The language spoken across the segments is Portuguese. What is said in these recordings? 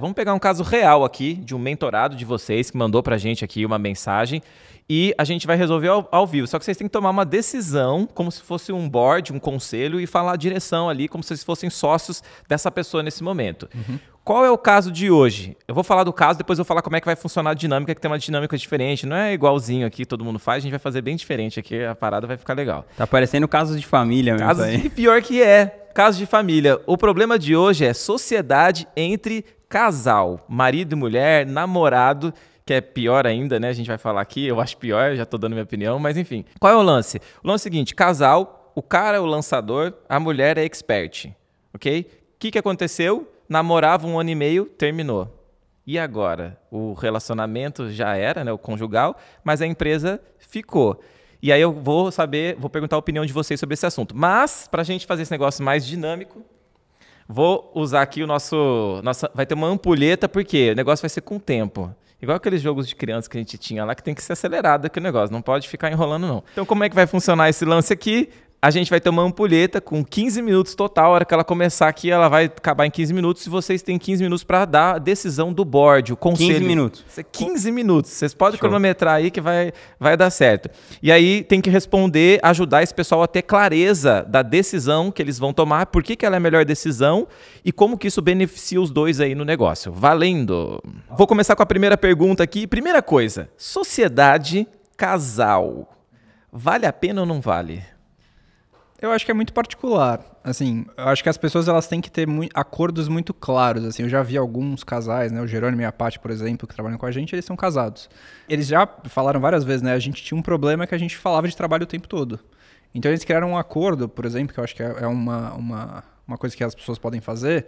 Vamos pegar um caso real aqui de um mentorado de vocês que mandou pra gente aqui uma mensagem e a gente vai resolver ao, ao, vivo. Só que vocês têm que tomar uma decisão, como se fosse um board, um conselho, e falar a direção ali, como se vocês fossem sócios dessa pessoa nesse momento. Uhum. Qual é o caso de hoje? Eu vou falar do caso, depois eu vou falar como é que vai funcionar a dinâmica, que tem uma dinâmica diferente. Não é igualzinho aqui, todo mundo faz, a gente vai fazer bem diferente aqui, a parada vai ficar legal. Tá parecendo casos de família mesmo. Casos tá de pior que é. Casos de família. O problema de hoje é sociedade entre casal, marido e mulher, namorado, que é pior ainda, né? A gente vai falar aqui, eu acho pior, já tô dando minha opinião, mas enfim. Qual é o lance? O lance é o seguinte: casal, o cara é o lançador, a mulher é expert, ok? O que, que aconteceu? Namorava um ano e meio, terminou. E agora? O relacionamento já era, né? O conjugal, mas a empresa ficou. E aí eu vou saber, vou perguntar a opinião de vocês sobre esse assunto. Mas, para a gente fazer esse negócio mais dinâmico, Vou usar aqui o nosso. Nossa, vai ter uma ampulheta, porque o negócio vai ser com o tempo. Igual aqueles jogos de crianças que a gente tinha lá, que tem que ser acelerado aqui o negócio, não pode ficar enrolando, não. Então, como é que vai funcionar esse lance aqui? a gente vai ter uma ampulheta com 15 minutos total. A hora que ela começar aqui, ela vai acabar em 15 minutos. E vocês têm 15 minutos para dar a decisão do board, o conselho. 15 minutos. 15 minutos. Vocês podem Show. cronometrar aí que vai, vai dar certo. E aí tem que responder, ajudar esse pessoal a ter clareza da decisão que eles vão tomar, por que, que ela é a melhor decisão e como que isso beneficia os dois aí no negócio. Valendo! Vou começar com a primeira pergunta aqui. Primeira coisa: sociedade casal. Vale a pena ou não vale? Eu acho que é muito particular. Assim, eu acho que as pessoas elas têm que ter mu acordos muito claros. Assim, eu já vi alguns casais, né? O Jerônimo e a Paty, por exemplo, que trabalham com a gente, eles são casados. Eles já falaram várias vezes, né? A gente tinha um problema que a gente falava de trabalho o tempo todo. Então eles criaram um acordo, por exemplo, que eu acho que é, é uma, uma, uma coisa que as pessoas podem fazer,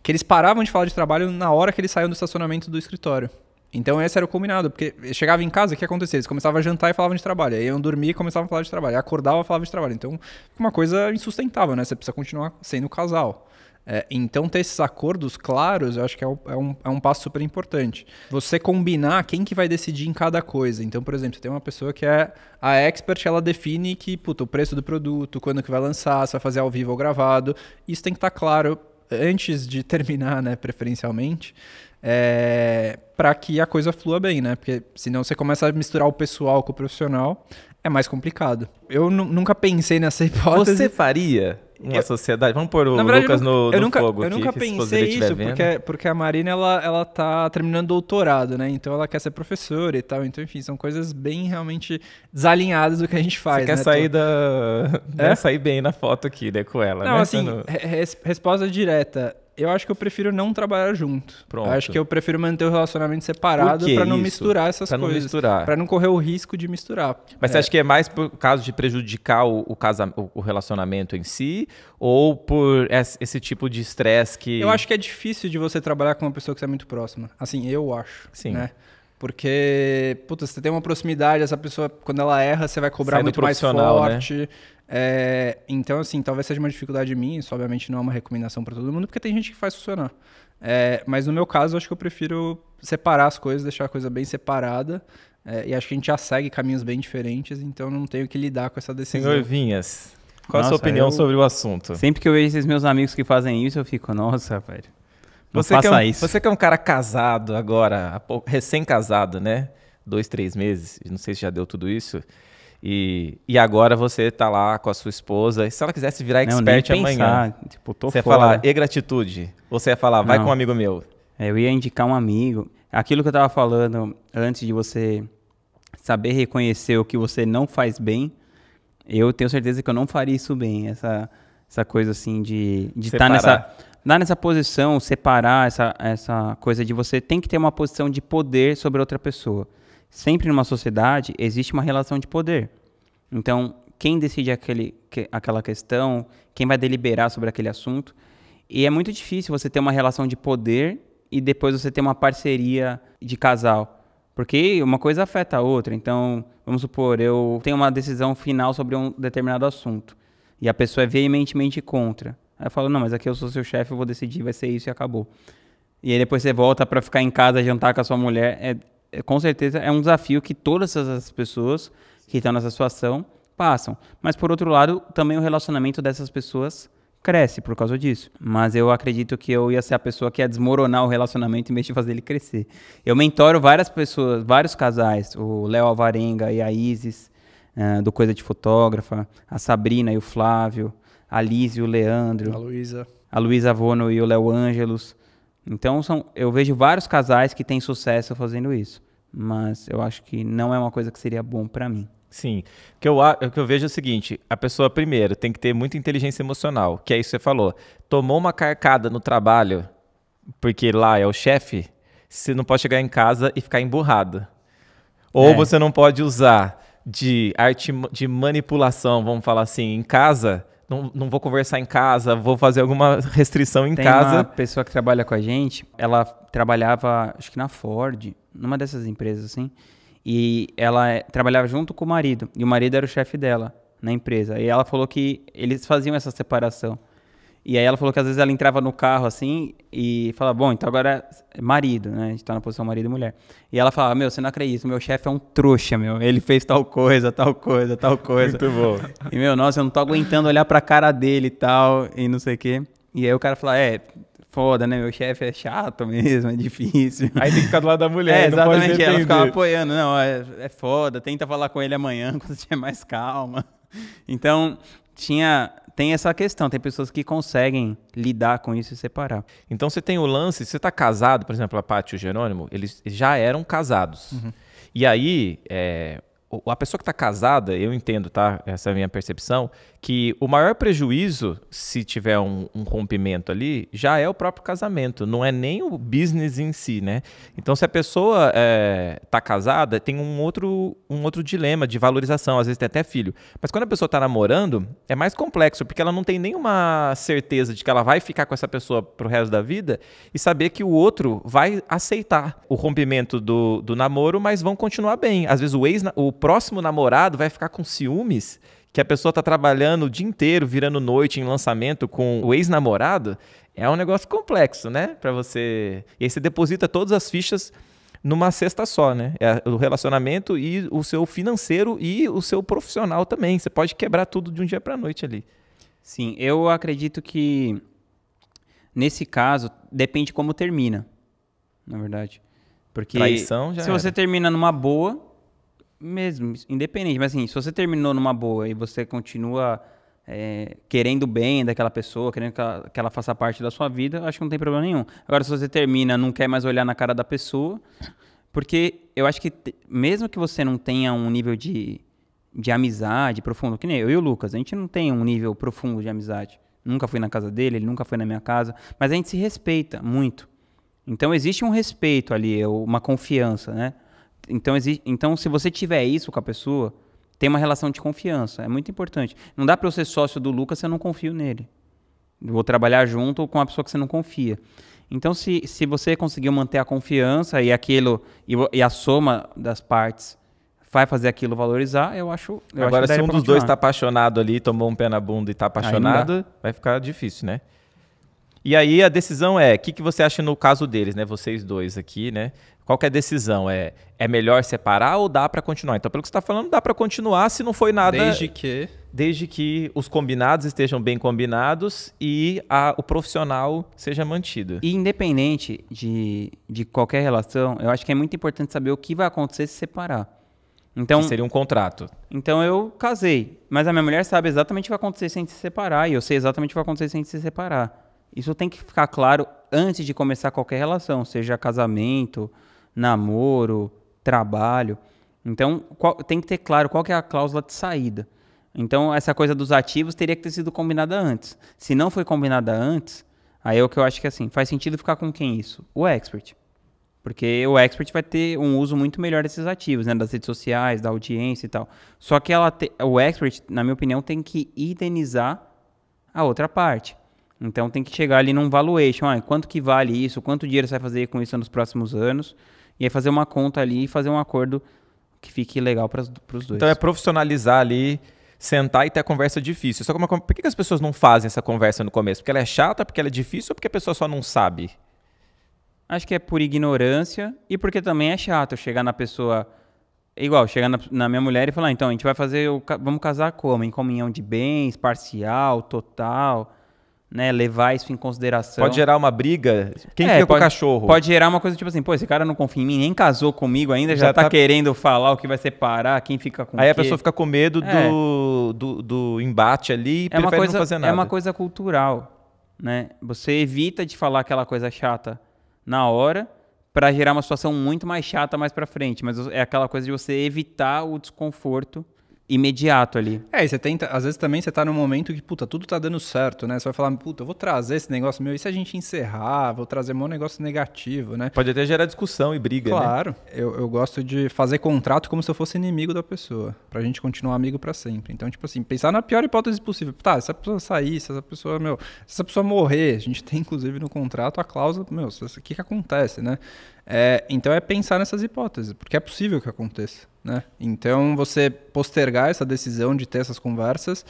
que eles paravam de falar de trabalho na hora que eles saíam do estacionamento do escritório. Então esse era o combinado, porque chegava em casa, o que acontecia? Eles começavam a jantar e falavam de trabalho. Aí iam dormir e começavam a falar de trabalho. Aí acordava e falava de trabalho. Então, uma coisa insustentável, né? Você precisa continuar sendo casal. É, então, ter esses acordos claros, eu acho que é, é um, é, um, passo super importante. Você combinar quem que vai decidir em cada coisa. Então, por exemplo, você tem uma pessoa que é a expert, ela define que, puta, o preço do produto, quando que vai lançar, se vai fazer ao vivo ou gravado. Isso tem que estar claro antes de terminar, né, preferencialmente, é, para que a coisa flua bem, né? Porque senão você começa a misturar o pessoal com o profissional, é mais complicado. Eu nunca pensei nessa hipótese. Você faria? uma eu, sociedade. Vamos pôr o verdade, Lucas no, no nunca, fogo. Eu aqui, nunca pensei isso, porque, porque a Marina ela, ela tá terminando doutorado, né? Então ela quer ser professora e tal. Então, enfim, são coisas bem realmente desalinhadas do que a gente faz. Você quer né? sair da. É? Né? Sair bem na foto aqui, né, com ela. Não, né? assim, Quando... Tá res, resposta direta eu acho que eu prefiro não trabalhar junto. Pronto. Eu acho que eu prefiro manter o relacionamento separado para não misturar essas pra coisas. Para não misturar. Para não correr o risco de misturar. Mas é. você acha que é mais por causa de prejudicar o, o, casa, o relacionamento em si ou por esse tipo de estresse que. Eu acho que é difícil de você trabalhar com uma pessoa que você é muito próxima. Assim, eu acho. Sim. Né? Porque, puta, você tem uma proximidade, essa pessoa, quando ela erra, você vai cobrar Sai muito mais né? forte. Né? É, então, assim, talvez seja uma dificuldade minha, isso obviamente não é uma recomendação para todo mundo, porque tem gente que faz funcionar. É, mas no meu caso, acho que eu prefiro separar as coisas, deixar a coisa bem separada. É, e acho que a gente já segue caminhos bem diferentes, então não tenho que lidar com essa decisão. Senhor Vinhas, qual nossa, a sua opinião eu... sobre o assunto? Sempre que eu vejo esses meus amigos que fazem isso, eu fico, nossa, velho. Você é faça é um, isso. Você que é um cara casado agora, recém-casado, né? Dois, três meses, não sei se já deu tudo isso. E, e agora você tá lá com a sua esposa. E se ela quisesse virar expert pensar, amanhã, tipo, tô você fora. ia falar, e gratitude? Ou você ia falar, vai não. com um amigo meu? É, eu ia indicar um amigo. Aquilo que eu tava falando antes de você saber reconhecer o que você não faz bem, eu tenho certeza que eu não faria isso bem. Essa, essa coisa assim de estar de tá nessa, tá nessa posição, separar essa, essa coisa de você tem que ter uma posição de poder sobre outra pessoa sempre numa sociedade existe uma relação de poder. Então, quem decide aquele, que, aquela questão, quem vai deliberar sobre aquele assunto. E é muito difícil você ter uma relação de poder e depois você ter uma parceria de casal. Porque uma coisa afeta a outra. Então, vamos supor, eu tenho uma decisão final sobre um determinado assunto e a pessoa é veementemente contra. Aí eu falo, não, mas aqui eu sou seu chefe, eu vou decidir, vai ser isso e acabou. E aí depois você volta para ficar em casa jantar com a sua mulher. É, é, com certeza é um desafio que todas as pessoas que estão nessa situação passam. Mas por outro lado, também o relacionamento dessas pessoas cresce por causa disso. Mas eu acredito que eu ia ser a pessoa que ia desmoronar o relacionamento em vez de fazer ele crescer. Eu mentoro várias pessoas, vários casais, o Léo Alvarenga e a Isis, uh, do Coisa de Fotógrafa, a Sabrina e o Flávio, a Liz e o Leandro, a Luísa, a Luísa Vono e o Léo Ângelos, então são, eu vejo vários casais que têm sucesso fazendo isso, mas eu acho que não é uma coisa que seria bom para mim. Sim. O que, eu, o que eu vejo é o seguinte: a pessoa, primeiro, tem que ter muita inteligência emocional, que é isso que você falou. Tomou uma carcada no trabalho, porque lá é o chefe, você não pode chegar em casa e ficar emburrado. Ou é. você não pode usar de arte de manipulação, vamos falar assim, em casa, não, não vou conversar em casa, vou fazer alguma restrição em Tem casa. Uma pessoa que trabalha com a gente, ela trabalhava, acho que na Ford, numa dessas empresas assim, e ela é, trabalhava junto com o marido, e o marido era o chefe dela na empresa. E ela falou que eles faziam essa separação. E aí ela falou que às vezes ela entrava no carro assim e falava, bom, então agora é marido, né? A gente tá na posição marido e mulher. E ela falava, meu, você não acredita, meu chefe é um trouxa, meu. Ele fez tal coisa, tal coisa, tal coisa. Muito bom. E, meu, nossa, eu não tô aguentando olhar pra cara dele e tal, e não sei o quê. E aí o cara fala, é, foda, né? Meu chefe é chato mesmo, é difícil. Aí tem que ficar do lado da mulher, é, exatamente. ela ficava apoiando, não, é, é foda, tenta falar com ele amanhã, quando tiver mais calma. Então, tinha tem essa questão, tem pessoas que conseguem lidar com isso e separar. Então você tem o lance, você está casado, por exemplo, a Paty e o Jerônimo, eles já eram casados. Uhum. E aí, é, a pessoa que está casada, eu entendo, tá? Essa é a minha percepção, que o maior prejuízo, se tiver um, um, rompimento ali, já é o próprio casamento, não é nem o business em si, né? Então, se a pessoa está é, tá casada, tem um outro, um outro dilema de valorização, às vezes tem até filho. Mas quando a pessoa está namorando, é mais complexo, porque ela não tem nenhuma certeza de que ela vai ficar com essa pessoa para o resto da vida e saber que o outro vai aceitar o rompimento do, do namoro, mas vão continuar bem. Às vezes o, ex, o próximo namorado vai ficar com ciúmes que a pessoa está trabalhando o dia inteiro, virando noite em lançamento com o ex-namorado, é um negócio complexo, né? Para você. E aí você deposita todas as fichas numa cesta só, né? É o relacionamento e o seu financeiro e o seu profissional também. Você pode quebrar tudo de um dia para noite ali. Sim, eu acredito que nesse caso depende como termina, na verdade. Porque Traição já se era. você termina numa boa, mesmo, independente. Mas assim, se você terminou numa boa e você continua é, querendo bem daquela pessoa, querendo que ela, que ela, faça parte da sua vida, acho que não tem problema nenhum. Agora, se você termina, não quer mais olhar na cara da pessoa, porque eu acho que mesmo que você não tenha um nível de, de amizade profundo, que nem eu e o Lucas, a gente não tem um nível profundo de amizade. Nunca fui na casa dele, ele nunca foi na minha casa, mas a gente se respeita muito. Então existe um respeito ali, é uma confiança, né? Então, então, se você tiver isso com a pessoa, tem uma relação de confiança. É muito importante. Não dá para eu ser sócio do Lucas se eu não confio nele. Eu vou trabalhar junto com uma pessoa que você não confia. Então, se, se você conseguiu manter a confiança e aquilo e, e a soma das partes vai fazer aquilo valorizar, eu acho. Eu Agora, acho se um dos dois está apaixonado ali, tomou um pé na bunda e está apaixonado, vai ficar difícil, né? E aí a decisão é, o que, que você acha no caso deles, né? Vocês dois aqui, né? Qual que é a decisão? É, é melhor separar ou dá para continuar? Então, pelo que você está falando, dá para continuar se não foi nada. Desde que. Desde que os combinados estejam bem combinados e a, o profissional seja mantido. E independente de, de qualquer relação, eu acho que é muito importante saber o que vai acontecer se separar. Então, que seria um contrato. Então eu casei, mas a minha mulher sabe exatamente o que vai acontecer se a gente se separar e eu sei exatamente o que vai acontecer se a gente se separar. Isso tem que ficar claro antes de começar qualquer relação, seja casamento, namoro, trabalho. Então, qual, tem que ter claro qual que é a cláusula de saída. Então, essa coisa dos ativos teria que ter sido combinada antes. Se não foi combinada antes, aí é o que eu acho que assim, faz sentido ficar com quem isso? O expert. Porque o expert vai ter um uso muito melhor desses ativos, né? Das redes sociais, da audiência e tal. Só que ela te, o expert, na minha opinião, tem que indenizar a outra parte. Então tem que chegar ali num valuation. Ah, quanto que vale isso? Quanto dinheiro você vai fazer com isso nos próximos anos? E aí fazer uma conta ali e fazer um acordo que fique legal para os dois. Então é profissionalizar ali, sentar e ter a conversa difícil. Só que é uma, por que as pessoas não fazem essa conversa no começo? Porque ela é chata, porque ela é difícil ou porque a pessoa só não sabe? Acho que é por ignorância e porque também é chato chegar na pessoa. Igual, chegar na, na minha mulher e falar, ah, então, a gente vai fazer. O, vamos casar como? Em comunhão de bens, parcial, total né, levar isso em consideração. Pode gerar uma briga. Quem é, fica pode, com o cachorro? Pode gerar uma coisa tipo assim, pô, esse cara não confia em mim, nem casou comigo ainda, já, já tá, tá, querendo falar o que vai separar, quem fica com Aí a pessoa fica com medo é. do, do, do, embate ali e é prefere coisa, não fazer nada. É uma coisa cultural, né? Você evita de falar aquela coisa chata na hora para gerar uma situação muito mais chata mais para frente, mas é aquela coisa de você evitar o desconforto imediato ali. É, e você tenta, às vezes também você tá num momento que, puta, tudo tá dando certo, né? Você vai falar, puta, eu vou trazer esse negócio meu, e se a gente encerrar, vou trazer meu negócio negativo, né? Pode até gerar discussão e briga, claro, né? Claro. Eu, eu gosto de fazer contrato como se eu fosse inimigo da pessoa, pra gente continuar amigo para sempre. Então, tipo assim, pensar na pior hipótese possível. Tá, se essa pessoa sair, se essa pessoa, meu, se essa pessoa morrer, a gente tem inclusive no contrato a cláusula, meu, o que que acontece, né? É, então é pensar nessas hipóteses, porque é possível que aconteça. Né? Então você postergar essa decisão de ter essas conversas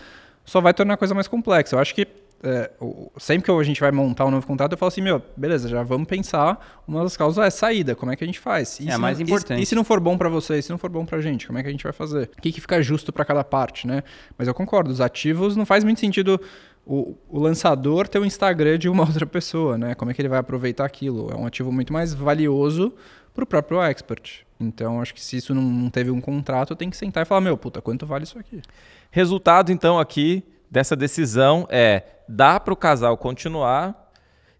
só vai tornar a coisa mais complexa. Eu acho que é, sempre que a gente vai montar um novo contrato, eu falo assim, meu, beleza, já vamos pensar, uma das causas é saída, como é que a gente faz? E é mais importante. E, e, se não for bom para vocês, se não for bom para a gente, como é que a gente vai fazer? O que, que fica justo para cada parte, né? Mas eu concordo, os ativos não faz muito sentido o, o, lançador tem o Instagram de uma outra pessoa, né? Como é que ele vai aproveitar aquilo? É um ativo muito mais valioso para o próprio expert. Então, acho que se isso não teve um contrato, tem que sentar e falar, meu, puta, quanto vale isso aqui? Resultado, então, aqui dessa decisão é, dá para o casal continuar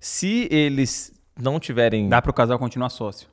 se eles não tiverem... Dá para o casal continuar sócio.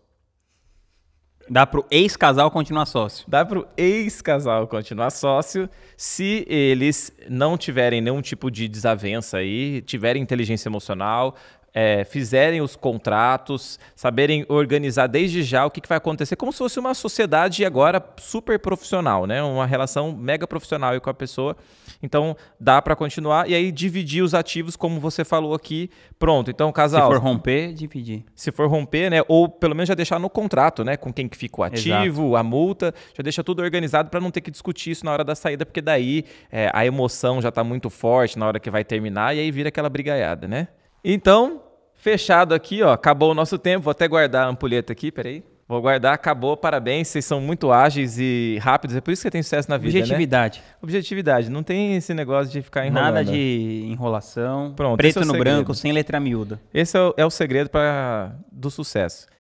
Dá pro ex-casal continuar sócio. Dá pro ex-casal continuar sócio se eles não tiverem nenhum tipo de desavença aí, tiverem inteligência emocional, é, fizerem os contratos, saberem organizar desde já o que, que, vai acontecer, como se fosse uma sociedade agora super profissional, né? Uma relação mega profissional com a pessoa. Então dá para continuar e aí dividir os ativos, como você falou aqui. Pronto. Então casal. Se for romper, dividir. Se for romper, né? Ou pelo menos já deixar no contrato, né? Com quem que fica o ativo, Exato. a multa, já deixa tudo organizado para não ter que discutir isso na hora da saída, porque daí é, a emoção já está muito forte na hora que vai terminar e aí vira aquela brigaiada, né? Então, fechado aqui, ó. Acabou o nosso tempo. Vou até guardar a ampulheta aqui, peraí. Vou guardar, acabou, parabéns. Vocês são muito ágeis e rápidos. É por isso que tem sucesso na vida. Né? Objetividade. Né? Objetividade. Não tem esse negócio de ficar enrolando. Nada de enrolação. Pronto, é Preto é no segredo. branco, sem letra miúda. Esse é o, é o segredo do sucesso.